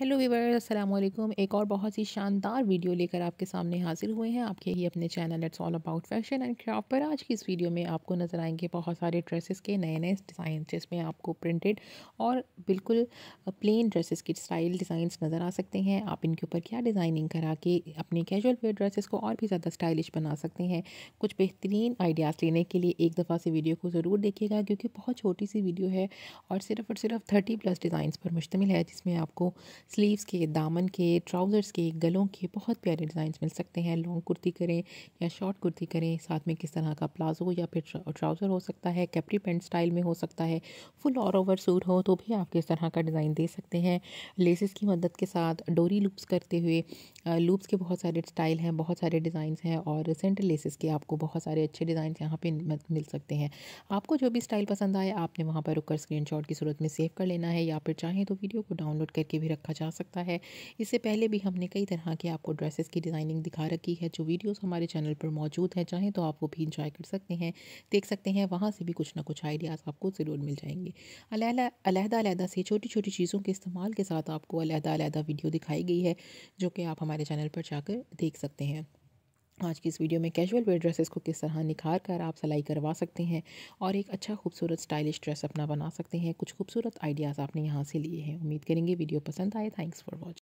hello Weaver Aslam एक और बहुत ही शानदार वीडियो लेकर आपके सामने हाजिर हुए हैं आपके ही अपने channel it's all about fashion and craft पर आज की इस वीडियो में आपको नज़र आएंगे बहुत सारे ड्रेसेस के नए नए डिज़ाइन जिसमें आपको प्रिंटेड और बिल्कुल प्लेन ड्रेसेस की स्टाइल डिज़ाइन नज़र आ सकते हैं आप इनके ऊपर क्या डिज़ाइनिंग करा के अपने कैजुअल वेयर ड्रेसेस को और भी ज़्यादा स्टाइलिश बना सकते हैं कुछ बेहतरीन आइडियाज़ लेने के लिए एक दफ़ा से वीडियो को ज़रूर देखिएगा क्योंकि बहुत छोटी सी वीडियो है और सिर्फ और सिर्फ थर्टी प्लस डिज़ाइन पर मुश्तमिल है जिसमें आपको स्लीव्स के दामन के ट्राउज़र्स के गलों के बहुत प्यारे डिज़ाइंस मिल सकते हैं लॉन्ग कुर्ती करें या शॉर्ट कुर्ती करें साथ में किस तरह का प्लाजो या फिर ट्राउज़र हो सकता है कैपरी पेंट स्टाइल में हो सकता है फुल और ओवर सूट हो तो भी आप किस तरह का डिज़ाइन दे सकते हैं लेसिस की मदद के साथ डोरी लूप्स करते हुए लूप्स के बहुत सारे स्टाइल हैं बहुत सारे डिज़ाइंस हैं और रिसेंट लेसिस के आपको बहुत सारे अच्छे डिज़ाइन यहाँ पे मिल सकते हैं आपको जो भी स्टाइल पसंद आए आपने वहाँ पर रुककर स्क्रीनशॉट की सूरत में सेव कर लेना है या फिर चाहें तो वीडियो को डाउनलोड करके भी रखा जा सकता है इससे पहले भी हमने कई तरह के आपको ड्रेसेस की डिज़ाइनिंग दिखा रखी है जो वीडियोस हमारे चैनल पर मौजूद हैं चाहें तो आप वो भी इंजॉय कर सकते हैं देख सकते हैं वहाँ से भी कुछ ना कुछ आइडियाज़ आपको ज़रूर मिल जाएंगे अलहदा से छोटी छोटी चीज़ों के इस्तेमाल के साथ आपको अलहदा वीडियो दिखाई गई है जो कि आप हमारे चैनल पर जाकर देख सकते हैं आज की इस वीडियो में कैजुअल वेयर ड्रेसेस को किस तरह निखार कर आप सिलाई करवा सकते हैं और एक अच्छा खूबसूरत स्टाइलिश ड्रेस अपना बना सकते हैं कुछ खूबसूरत आइडियाज़ आपने यहाँ से लिए हैं उम्मीद करेंगे वीडियो पसंद आए थैंक्स फॉर वॉचिंग